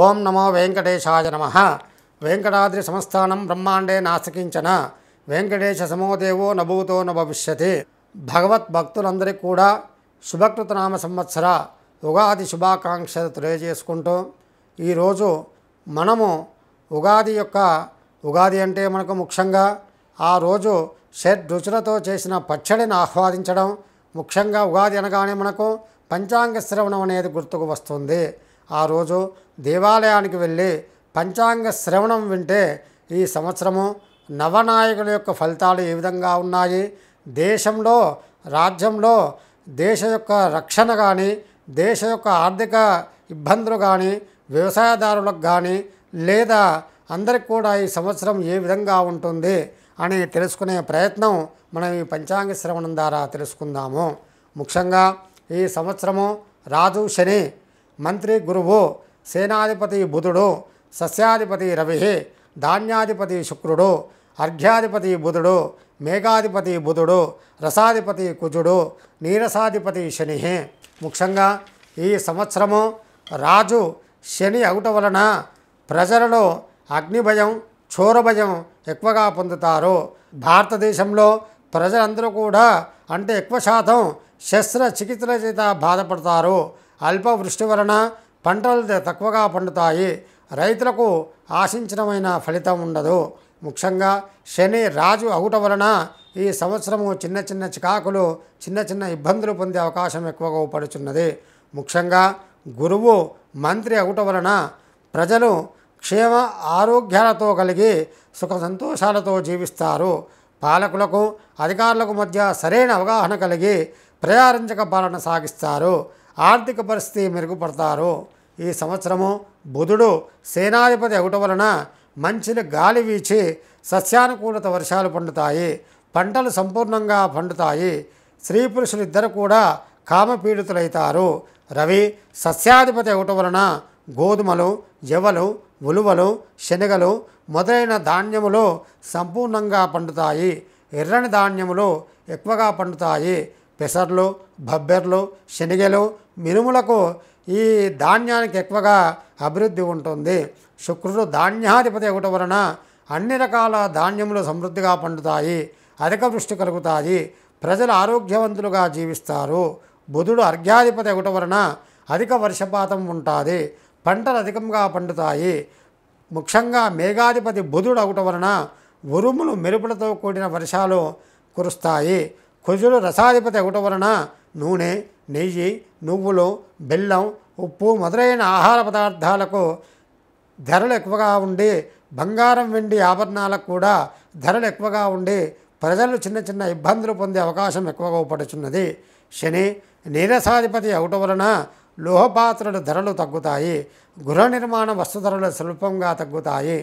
ఓం నమో వెంకటేశాయ నమ వెంకటాద్రి సంస్థానం బ్రహ్మాండే నాశకించన వెంకటేశ సమోదేవో నభూతో నభవిష్యతి భగవద్భక్తులందరికీ కూడా శుభకృతనామ సంవత్సర ఉగాది శుభాకాంక్షలు తెలియజేసుకుంటూ ఈరోజు మనము ఉగాది యొక్క ఉగాది అంటే మనకు ముఖ్యంగా ఆ రోజు షెడ్ రుచులతో చేసిన పచ్చడిని ఆహ్వాదించడం ముఖ్యంగా ఉగాది అనగానే మనకు పంచాంగ శ్రవణం అనేది గుర్తుకు వస్తుంది ఆ రోజు దేవాలయానికి వెళ్ళి పంచాంగ శ్రవణం వింటే ఈ సంవత్సరము నవనాయకుల యొక్క ఫలితాలు ఏ విధంగా ఉన్నాయి దేశంలో రాజ్యంలో దేశ యొక్క రక్షణ కానీ దేశ యొక్క ఆర్థిక ఇబ్బందులు కానీ వ్యవసాయదారులకు కానీ లేదా అందరికి కూడా ఈ సంవత్సరం ఏ విధంగా ఉంటుంది అని తెలుసుకునే ప్రయత్నం మనం ఈ పంచాంగ శ్రవణం ద్వారా తెలుసుకుందాము ముఖ్యంగా ఈ సంవత్సరము రాజు శని మంత్రి గురువు సేనాధిపతి బుధుడు సస్యాధిపతి రవి ధాన్యాధిపతి శుక్రుడు అర్ఘ్యాధిపతి బుధుడు మేఘాధిపతి బుధుడు రసాధిపతి కుజుడు నీరసాధిపతి శని ముఖ్యంగా ఈ సంవత్సరము రాజు శని అవుట వలన ప్రజలలో అగ్నిభయం క్షోరభయం ఎక్కువగా పొందుతారు భారతదేశంలో ప్రజలందరూ కూడా అంటే ఎక్కువ శాతం శస్త్రచికిత్సల చేత బాధపడతారు అల్పవృష్టి వలన పంటలు తక్కువగా పండుతాయి రైతులకు ఆశించడమైన ఫలితం ఉండదు ముఖ్యంగా శని రాజు అవుట వలన ఈ సంవత్సరము చిన్న చిన్న చికాకులు చిన్న చిన్న ఇబ్బందులు పొందే అవకాశం ఎక్కువగా పడుచున్నది ముఖ్యంగా గురువు మంత్రి అవుట వలన ప్రజలు క్షేమ ఆరోగ్యాలతో కలిగి సుఖ సంతోషాలతో జీవిస్తారు పాలకులకు అధికారులకు మధ్య సరైన అవగాహన కలిగి ప్రజారంజక పాలన సాగిస్తారు ఆర్థిక పరిస్థితి మెరుగుపడతారు ఈ సంవత్సరము బుధుడు సేనాధిపతి ఒకట వలన మంచిని గాలి వీచి సస్యానుకూలత వర్షాలు పండుతాయి పంటలు సంపూర్ణంగా పండుతాయి స్త్రీ పురుషులు ఇద్దరు కూడా కామపీడితులైతారు రవి సస్యాధిపతి ఒకట వలన గోధుమలు జవలు ఉలువలు శనగలు మొదలైన ధాన్యములు సంపూర్ణంగా పండుతాయి ఎర్రని ధాన్యములు ఎక్కువగా పండుతాయి పెసర్లు బబ్బెర్లు శనగలు మినుములకు ఈ ధాన్యానికి ఎక్కువగా అభివృద్ధి ఉంటుంది శుక్రుడు ధాన్యాధిపతి ఒకటి వలన అన్ని రకాల ధాన్యములు సమృద్ధిగా పండుతాయి అధిక వృష్టి కలుగుతాయి ప్రజలు ఆరోగ్యవంతులుగా జీవిస్తారు బుధుడు అర్ఘ్యాధిపతి ఒకటి వలన అధిక వర్షపాతం ఉంటుంది పంటలు అధికంగా పండుతాయి ముఖ్యంగా మేఘాధిపతి బుధుడు ఒకటి వలన ఉరుములు మెరుపులతో కూడిన వర్షాలు కురుస్తాయి కుజుడు రసాధిపతి ఒకటి వలన నూనె నెయ్యి నువ్వులు బెల్లం ఉప్పు మొదలైన ఆహార పదార్థాలకు ధరలు ఎక్కువగా ఉండి బంగారం వెండి ఆభరణాలకు కూడా ధరలు ఎక్కువగా ఉండి ప్రజలు చిన్న చిన్న ఇబ్బందులు పొందే అవకాశం ఎక్కువగా పడుచున్నది శని నీరసాధిపతి అవుట వలన లోహపాత్రల ధరలు తగ్గుతాయి గృహ నిర్మాణ వస్తు ధరలు స్వల్పంగా తగ్గుతాయి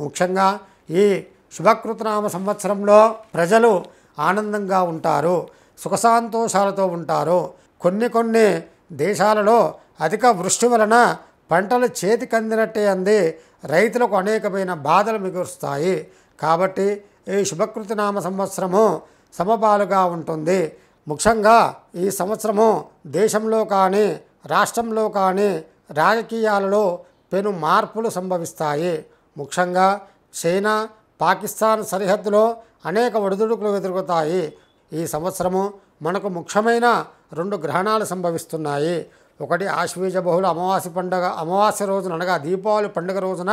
ముఖ్యంగా ఈ శుభకృతనామ సంవత్సరంలో ప్రజలు ఆనందంగా ఉంటారు సుఖసాంతోషాలతో ఉంటారు కొన్ని కొన్ని దేశాలలో అధిక వృష్టి వలన పంటలు చేతికందినట్టే అంది రైతులకు అనేకమైన బాధలు మిగురుస్తాయి కాబట్టి ఈ శుభకృతి నామ సంవత్సరము సమపాలుగా ఉంటుంది ముఖ్యంగా ఈ సంవత్సరము దేశంలో కానీ రాష్ట్రంలో కానీ రాజకీయాలలో పెను మార్పులు సంభవిస్తాయి ముఖ్యంగా చైనా పాకిస్తాన్ సరిహద్దులో అనేక ఒడిదుడుకులు ఎదురుగుతాయి ఈ సంవత్సరము మనకు ముఖ్యమైన రెండు గ్రహణాలు సంభవిస్తున్నాయి ఒకటి ఆశ్వీజ బహుళ అమావాస్య పండుగ అమావాస్య రోజున అనగా దీపావళి పండుగ రోజున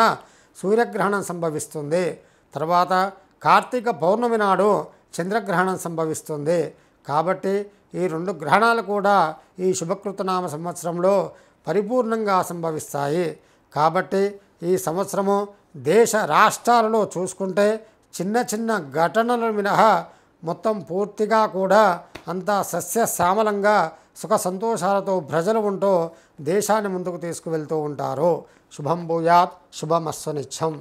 సూర్యగ్రహణం సంభవిస్తుంది తర్వాత కార్తీక పౌర్ణమి నాడు చంద్రగ్రహణం సంభవిస్తుంది కాబట్టి ఈ రెండు గ్రహణాలు కూడా ఈ శుభకృతనామ సంవత్సరంలో పరిపూర్ణంగా సంభవిస్తాయి కాబట్టి ఈ సంవత్సరము దేశ రాష్ట్రాలలో చూసుకుంటే చిన్న చిన్న ఘటనలు మినహా మొత్తం పూర్తిగా కూడా అంతా శ్యామలంగా సుఖ సంతోషాలతో ప్రజలు ఉంటూ దేశాన్ని ముందుకు తీసుకువెళ్తూ ఉంటారు శుభం భూయాత్ శుభమస్వనిచ్చం